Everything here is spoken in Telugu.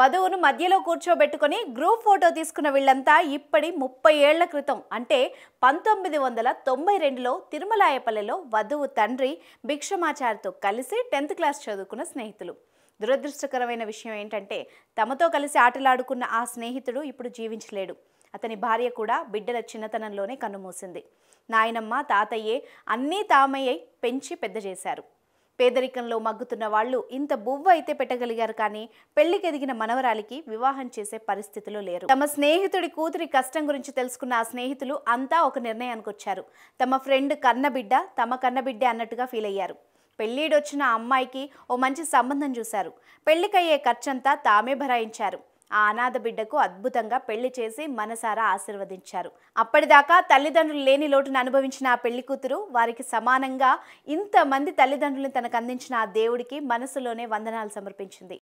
వధువును మధ్యలో కూర్చోబెట్టుకుని గ్రూప్ ఫోటో తీసుకున్న వీళ్ళంతా ఇప్పటి ముప్పై ఏళ్ల క్రితం అంటే పంతొమ్మిది వందల తొంభై రెండులో తిరుమలాయపల్లెలో వధువు తండ్రి భిక్షమాచారితో కలిసి టెన్త్ క్లాస్ చదువుకున్న స్నేహితులు దురదృష్టకరమైన విషయం ఏంటంటే తమతో కలిసి ఆటలాడుకున్న ఆ స్నేహితుడు ఇప్పుడు జీవించలేడు అతని భార్య కూడా బిడ్డల చిన్నతనంలోనే కన్నుమూసింది నాయనమ్మ తాతయ్యే అన్నీ తామయ్యై పెంచి పెద్ద చేశారు పేదరికంలో మగ్గుతున్న వాళ్ళు ఇంత బువ్వ అయితే పెట్టగలిగారు కానీ పెళ్లికి ఎదిగిన మనవరాలికి వివాహం చేసే పరిస్థితిలో లేరు తమ స్నేహితుడి కూతురి కష్టం గురించి తెలుసుకున్న ఆ స్నేహితులు అంతా ఒక నిర్ణయానికి వచ్చారు తమ ఫ్రెండ్ కన్నబిడ్డ తమ కన్నబిడ్డే అన్నట్టుగా ఫీల్ అయ్యారు పెళ్ళిడొచ్చిన అమ్మాయికి ఓ మంచి సంబంధం చూశారు పెళ్లికయ్యే ఖర్చంతా తామే భరాయించారు ఆ అనాథ బిడ్డకు అద్భుతంగా పెళ్లి చేసి మనసారా ఆశీర్వదించారు అప్పటిదాకా తల్లిదండ్రులు లేని లోటును అనుభవించిన ఆ పెళ్లి కూతురు వారికి సమానంగా ఇంతమంది తల్లిదండ్రులను తనకు అందించిన ఆ దేవుడికి మనసులోనే వందనాలు సమర్పించింది